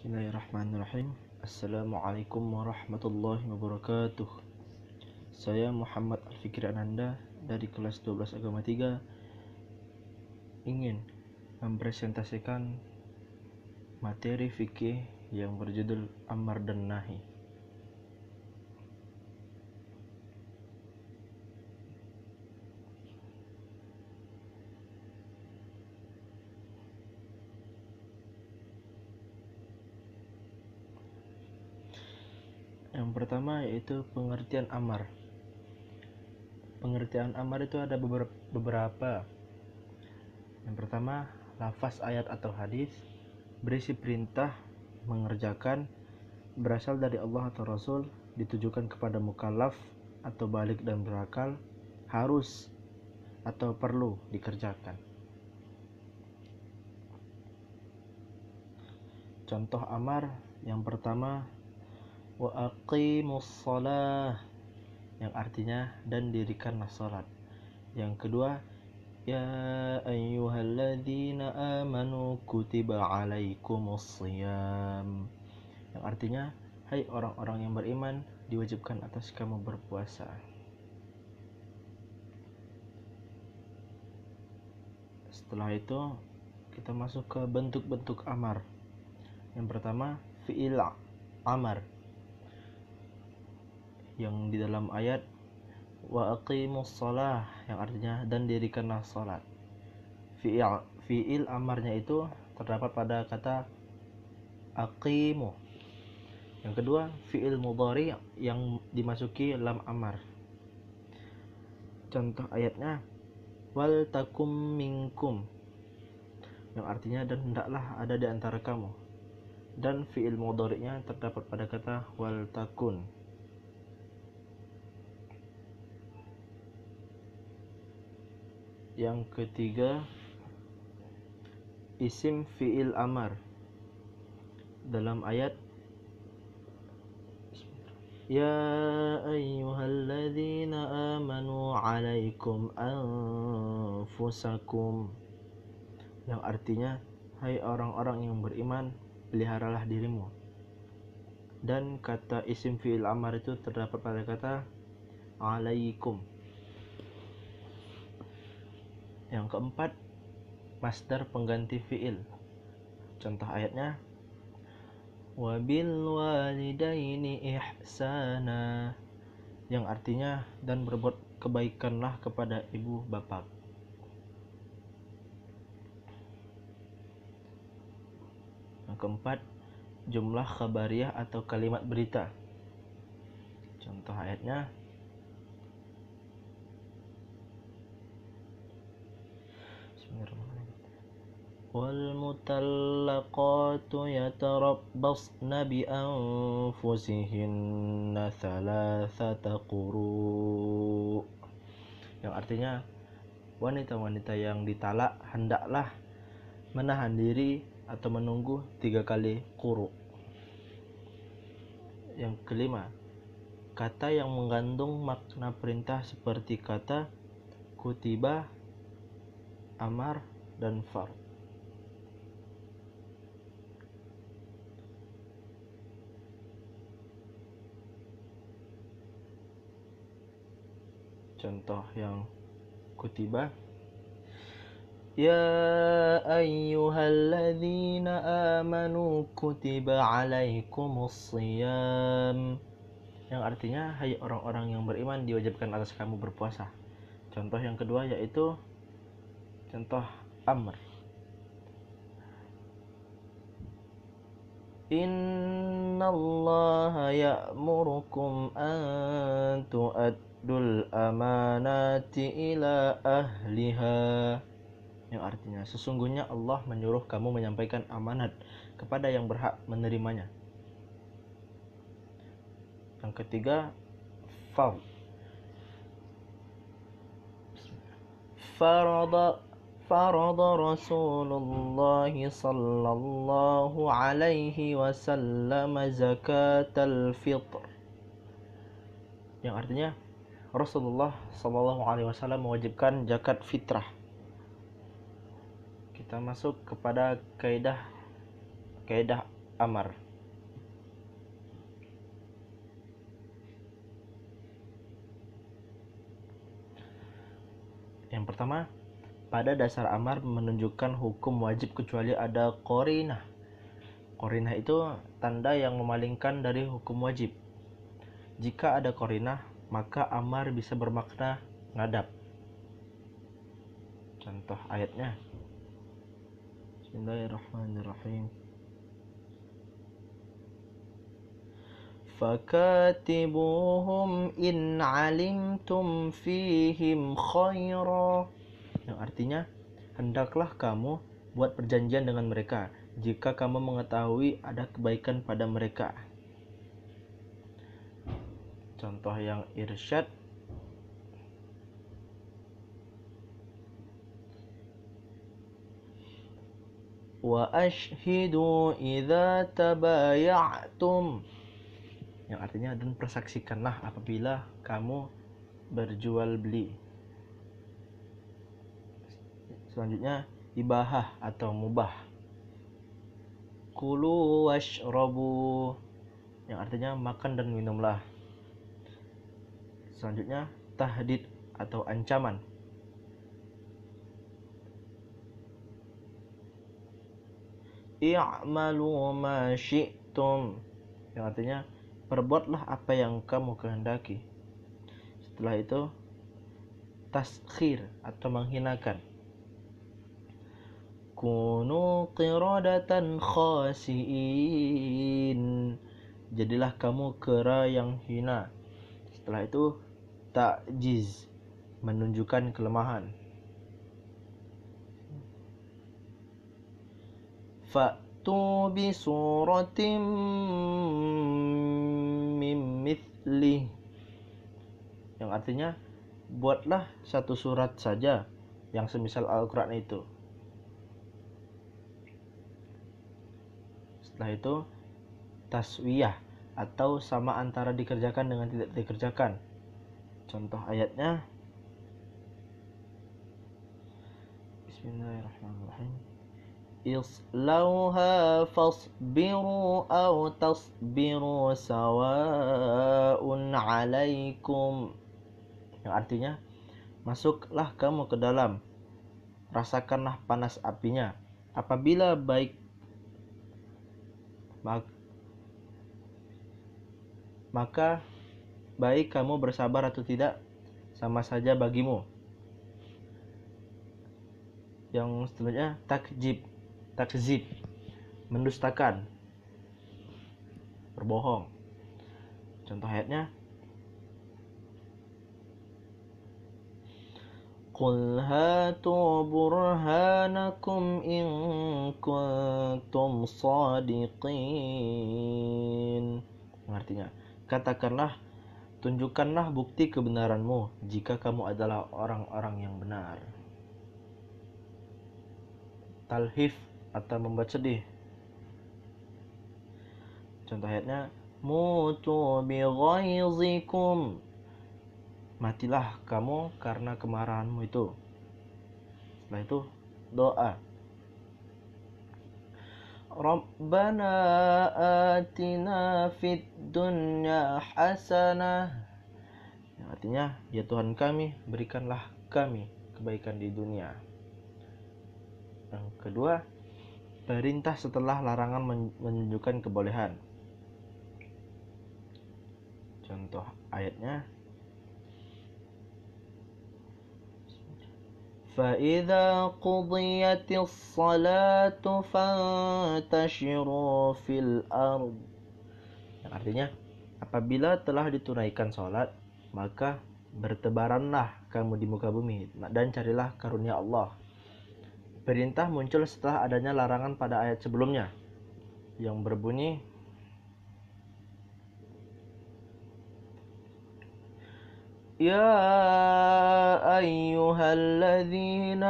Bismillahirrahmanirrahim Assalamualaikum warahmatullahi wabarakatuh Saya Muhammad Al-Fikir Ananda dari kelas 12 agama 3 ingin mempresentasikan materi fikih yang berjudul Amar dan Nahi Yang pertama yaitu pengertian amar. Pengertian amar itu ada beberapa. Yang pertama, lafaz ayat atau hadis berisi perintah mengerjakan berasal dari Allah atau Rasul ditujukan kepada mukallaf atau balik dan berakal harus atau perlu dikerjakan. Contoh amar yang pertama wa aqimus shalah yang artinya dan dirikanlah salat. Yang kedua, ya ayyuhalladzina amanu kutiba alaikumus shiyam. Yang artinya, hai hey, orang-orang yang beriman, diwajibkan atas kamu berpuasa. Setelah itu, kita masuk ke bentuk-bentuk amar. Yang pertama, fi'il amar yang di dalam ayat wa aqimus shalah yang artinya dan dirikanlah salat. Fi'il fi'il amarnya itu terdapat pada kata aqimu. Yang kedua, fi'il mudhari yang dimasuki lam amar. Contoh ayatnya wal takum minkum yang artinya dan hendaklah ada di antara kamu dan fi'il mudhari'nya terdapat pada kata wal takun yang ketiga isim fiil amar dalam ayat ya ayyuhalladzina amanu alaikum anfusakum yang artinya hai orang-orang yang beriman peliharalah dirimu dan kata isim fiil amar itu terdapat pada kata alaikum yang keempat, master pengganti fi'il. Contoh ayatnya wabil walidaini ihsana yang artinya dan berbuat kebaikanlah kepada ibu bapak. Yang keempat, jumlah khabariyah atau kalimat berita. Contoh ayatnya والمتلقات يتربصن بأنفسهن ثلاثة قروء yang artinya wanita-wanita yang ditalak hendaklah menahan diri atau menunggu tiga kali kuru yang kelima kata yang mengandung makna perintah seperti kata kutiba amar dan fard contoh yang kutiba ya ayyuhalladzina amanu kutiba alaikumus عليكم yang artinya hai orang-orang yang beriman diwajibkan atas kamu berpuasa. Contoh yang kedua yaitu contoh amr. In إن الله يأمركم أن تؤدوا الأمانات إلى أهلها yang artinya sesungguhnya Allah menyuruh kamu menyampaikan amanat kepada yang berhak menerimanya. Yang ketiga, fard. Farada فرض رسول الله صلى الله عليه وسلم زكاة الفطر yang artinya Rasulullah Shallallahu Alaihi Wasallam mewajibkan zakat fitrah. Kita masuk kepada kaidah kaidah amar. Yang pertama, pada dasar amar menunjukkan hukum wajib kecuali ada korina. Korina itu tanda yang memalingkan dari hukum wajib. Jika ada korina maka amar bisa bermakna ngadap. Contoh ayatnya. Bismillahirrahmanirrahim. فكاتبوهم إن علمتم فيهم خيرًا Artinya, hendaklah kamu buat perjanjian dengan mereka jika kamu mengetahui ada kebaikan pada mereka. Contoh yang irsyad wa ashidu إذا tabayatum yang artinya dan persaksikanlah apabila kamu berjual beli selanjutnya ibahah atau mubah kulu robu yang artinya makan dan minumlah selanjutnya tahdid atau ancaman i'malu ma syi'tum yang artinya perbuatlah apa yang kamu kehendaki setelah itu taskhir atau menghinakan Kunu qiradatan khasiin Jadilah kamu kera yang hina Setelah itu takjiz, Menunjukkan kelemahan Fa'tu bi suratim Mim mithlih Yang artinya Buatlah satu surat saja Yang semisal Al-Quran itu setelah itu taswiyah atau sama antara dikerjakan dengan tidak dikerjakan contoh ayatnya Bismillahirrahmanirrahim Islauha fasbiru aw tasbiru sawa'un alaikum Yang artinya Masuklah kamu ke dalam Rasakanlah panas apinya Apabila baik maka baik kamu bersabar atau tidak sama saja bagimu yang selanjutnya takjib takzib mendustakan berbohong contoh ayatnya قل هاتوا برهانكم إن كنتم صادقين artinya katakanlah tunjukkanlah bukti kebenaranmu jika kamu adalah orang-orang yang benar talhif atau membuat sedih contoh ayatnya mutu bi ghaizikum matilah kamu karena kemarahanmu itu. Setelah itu doa. Rabbana atina fid dunya hasanah. Yang artinya, ya Tuhan kami, berikanlah kami kebaikan di dunia. Yang kedua, perintah setelah larangan menunjukkan kebolehan. Contoh ayatnya, فإذا قضيت الصلاة فانتشروا فِي الأرض yang artinya apabila telah ditunaikan sholat maka bertebaranlah kamu di muka bumi dan carilah karunia Allah perintah muncul setelah adanya larangan pada ayat sebelumnya yang berbunyi يا أيها الذين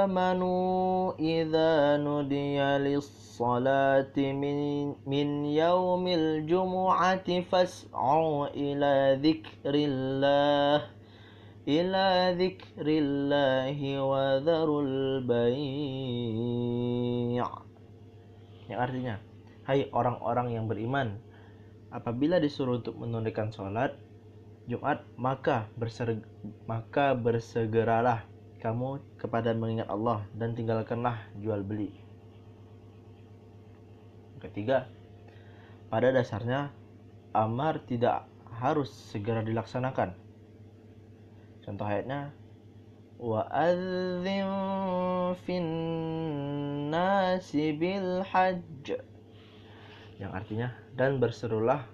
آمنوا إذا نودي للصلاة من, من يوم الجمعة فاسعوا إلى ذكر الله إلى ذكر الله وذروا البيع yang artinya Hai orang-orang yang beriman apabila disuruh untuk menunaikan sholat Jumat, maka berser, maka bersegeralah kamu kepada mengingat Allah dan tinggalkanlah jual beli. Ketiga, pada dasarnya amar tidak harus segera dilaksanakan. Contoh ayatnya wa adzim fin nasi bil hajj yang artinya dan berserulah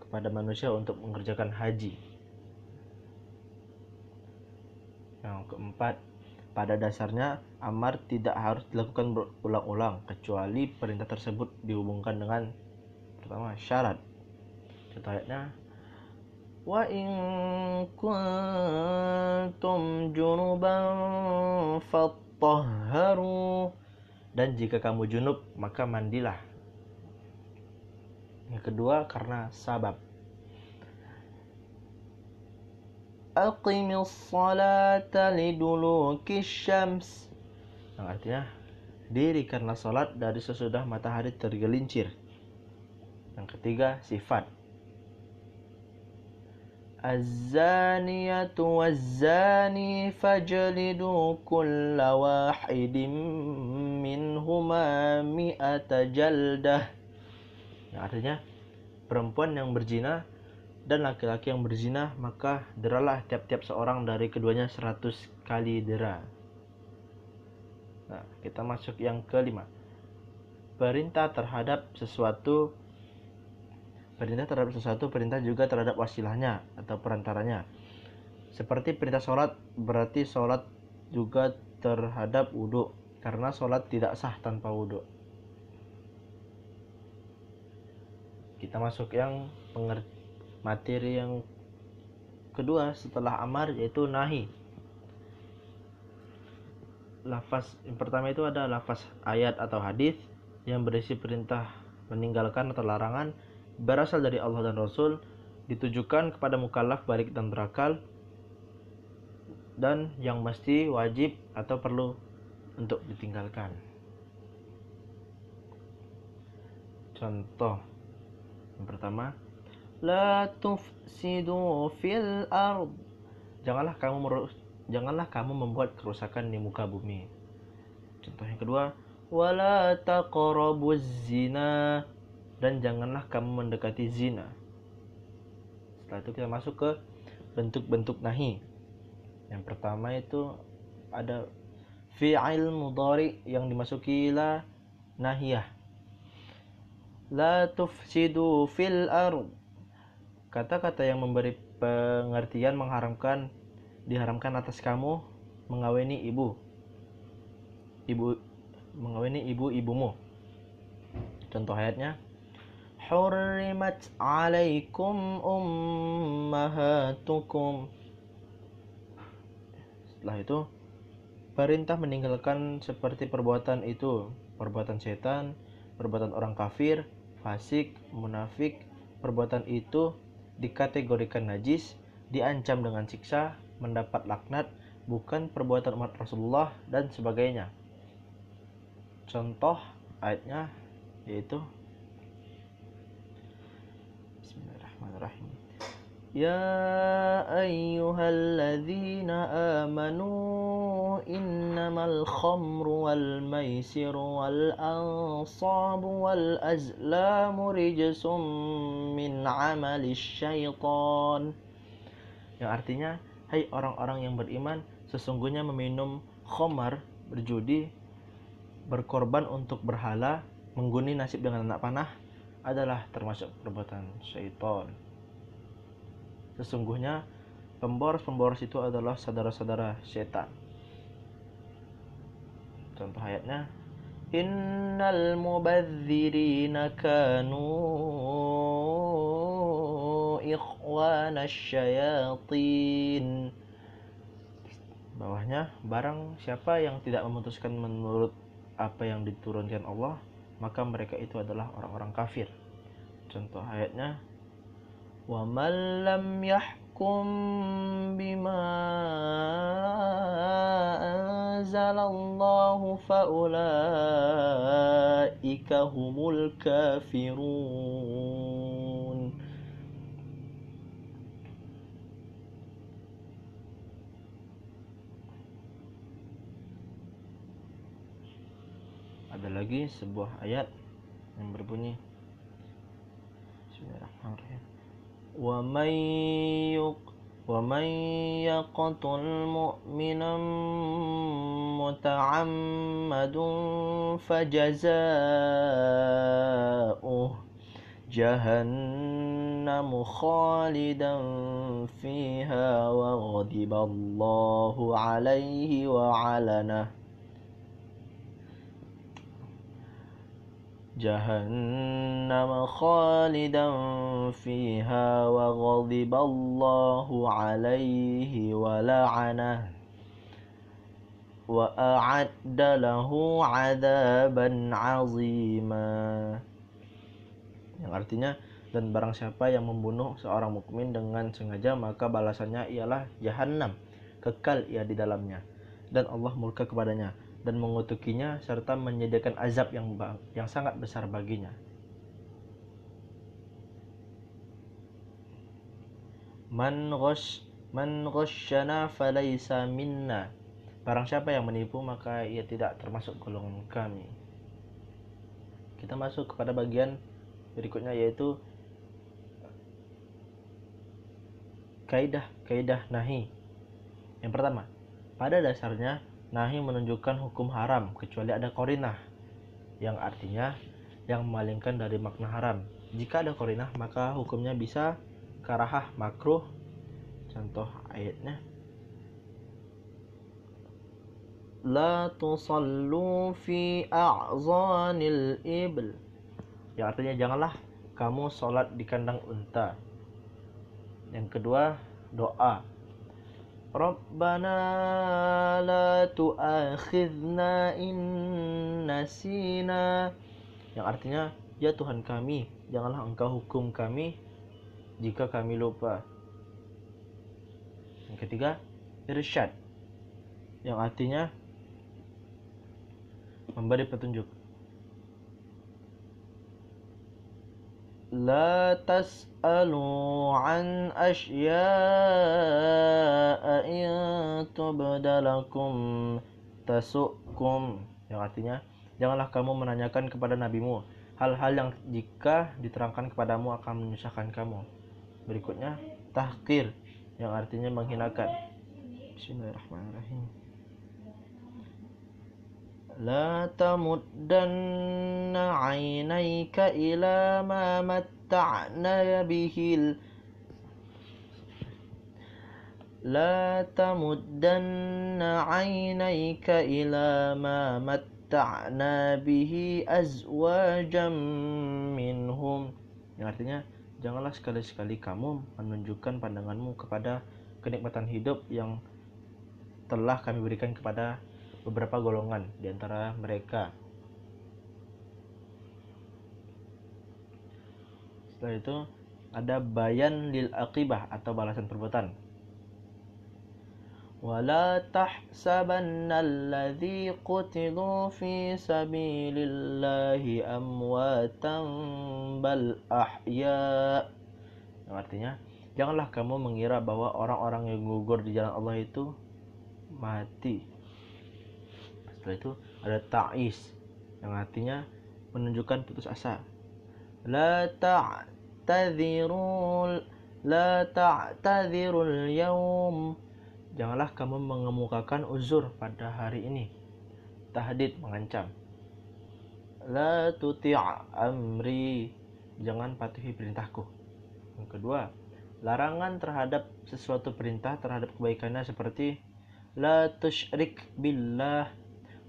kepada manusia untuk mengerjakan haji Yang keempat, pada dasarnya amar tidak harus dilakukan berulang-ulang kecuali perintah tersebut dihubungkan dengan pertama syarat. Contoh ayatnya wa in kuntum junuban fatahharu dan jika kamu junub maka mandilah. Yang kedua karena sabab aqimis salata liduluki syams yang artinya dirikanlah salat dari sesudah matahari tergelincir yang ketiga sifat Azania والزاني fajlidu كل واحد منهما مئة جلدة yang artinya perempuan yang berzina dan laki-laki yang berzina maka deralah tiap-tiap seorang dari keduanya seratus kali dera nah kita masuk yang kelima perintah terhadap sesuatu perintah terhadap sesuatu perintah juga terhadap wasilahnya atau perantaranya seperti perintah sholat berarti sholat juga terhadap wudhu karena sholat tidak sah tanpa wudhu kita masuk yang pengertian materi yang kedua setelah amar yaitu nahi lafaz yang pertama itu ada lafaz ayat atau hadis yang berisi perintah meninggalkan atau larangan berasal dari Allah dan Rasul ditujukan kepada mukallaf balik dan berakal dan yang mesti wajib atau perlu untuk ditinggalkan. Contoh yang pertama la tufsidu fil ard janganlah kamu merus janganlah kamu membuat kerusakan di muka bumi contoh yang kedua wala taqrabuz zina dan janganlah kamu mendekati zina setelah itu kita masuk ke bentuk-bentuk nahi yang pertama itu ada fi'il mudhari yang dimasuki la nahiyah la tufsidu fil ard Kata-kata yang memberi pengertian mengharamkan diharamkan atas kamu mengawini ibu. Ibu mengawini ibu ibumu. Contoh ayatnya hurrimat alaikum ummahatukum setelah itu perintah meninggalkan seperti perbuatan itu perbuatan setan perbuatan orang kafir fasik munafik perbuatan itu dikategorikan najis, diancam dengan siksa, mendapat laknat, bukan perbuatan umat Rasulullah dan sebagainya. Contoh ayatnya yaitu Bismillahirrahmanirrahim. يا أيها الذين آمنوا إنما الخمر والميسر والأنصاب والأزلام رجس من عمل الشيطان yang artinya hai hey, orang-orang yang beriman sesungguhnya meminum khomar berjudi berkorban untuk berhala mengguni nasib dengan anak panah adalah termasuk perbuatan syaitan Sesungguhnya pemboros-pemboros itu adalah saudara-saudara setan. Contoh ayatnya Innal mubadzirina kanu ikhwana syayatin Bawahnya barang siapa yang tidak memutuskan menurut apa yang diturunkan Allah maka mereka itu adalah orang-orang kafir Contoh ayatnya ومن لم يحكم بما أنزل الله فأولئك هم الكافرون Ada lagi sebuah ayat yang berbunyi Bismillahirrahmanirrahim ومن يق ومن يقتل مؤمنا متعمد فجزاؤه جهنم خالدا فيها وغضب الله عليه وعلنه جهنم خالدا فيها وغضب الله عليه ولعنه وأعد له عذابا عظيما yang artinya dan barang siapa yang membunuh seorang mukmin dengan sengaja maka balasannya ialah jahanam kekal ia di dalamnya dan Allah murka kepadanya dan mengutukinya serta menyediakan azab yang yang sangat besar baginya. Man ghosh man ghoshana falaysa minna. Barang siapa yang menipu maka ia tidak termasuk golongan kami. Kita masuk kepada bagian berikutnya yaitu kaidah kaidah nahi. Yang pertama, pada dasarnya Nahi menunjukkan hukum haram kecuali ada korinah yang artinya yang memalingkan dari makna haram. Jika ada korinah maka hukumnya bisa karahah makruh. Contoh ayatnya La tusallu fi a'zanil ibl Yang artinya janganlah kamu sholat di kandang unta Yang kedua doa ربنا la tu'akhidna in yang artinya ya Tuhan kami janganlah engkau hukum kami jika kami lupa yang ketiga irsyad yang artinya memberi petunjuk لا تسألوا عن أشياء إن تبد لكم تسؤكم yang artinya janganlah kamu menanyakan kepada nabimu hal-hal yang jika diterangkan kepadamu akan menyusahkan kamu berikutnya tahkir yang artinya menghinakan Bismillahirrahmanirrahim لا تمدن عينيك إلى ما متعنا به لا تمدن عينيك إلى ما متعنا به أزواجا منهم yang artinya janganlah sekali-sekali kamu menunjukkan pandanganmu kepada kenikmatan hidup yang telah kami berikan kepada beberapa golongan di antara mereka. Setelah itu ada bayan lil akibah atau balasan perbuatan. ولا تحسبن الذي قتلوا في سبيل الله أمواتا yang artinya janganlah kamu mengira bahwa orang-orang yang gugur di jalan Allah itu mati setelah itu ada ta'is yang artinya menunjukkan putus asa la ta'tadhirul la ta'tadhirul yaum janganlah kamu mengemukakan uzur pada hari ini tahdid mengancam la tuti' amri jangan patuhi perintahku yang kedua larangan terhadap sesuatu perintah terhadap kebaikannya seperti la tusyrik billah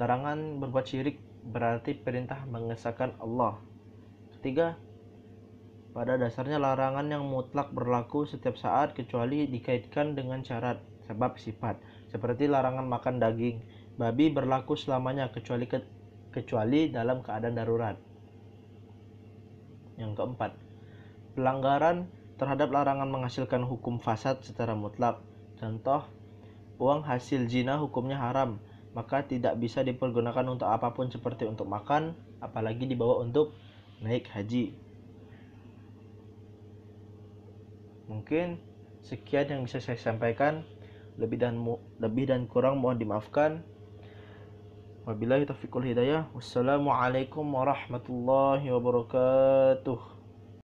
Larangan berbuat syirik berarti perintah mengesahkan Allah. Ketiga, pada dasarnya larangan yang mutlak berlaku setiap saat kecuali dikaitkan dengan syarat, sebab, sifat. Seperti larangan makan daging, babi berlaku selamanya kecuali ke, kecuali dalam keadaan darurat. Yang keempat, pelanggaran terhadap larangan menghasilkan hukum fasad secara mutlak. Contoh, uang hasil zina hukumnya haram, maka tidak bisa dipergunakan untuk apapun seperti untuk makan, apalagi dibawa untuk naik haji. Mungkin sekian yang bisa saya sampaikan. Lebih dan lebih dan kurang mohon dimaafkan. Wabillahi taufiqul hidayah. Wassalamualaikum warahmatullahi wabarakatuh.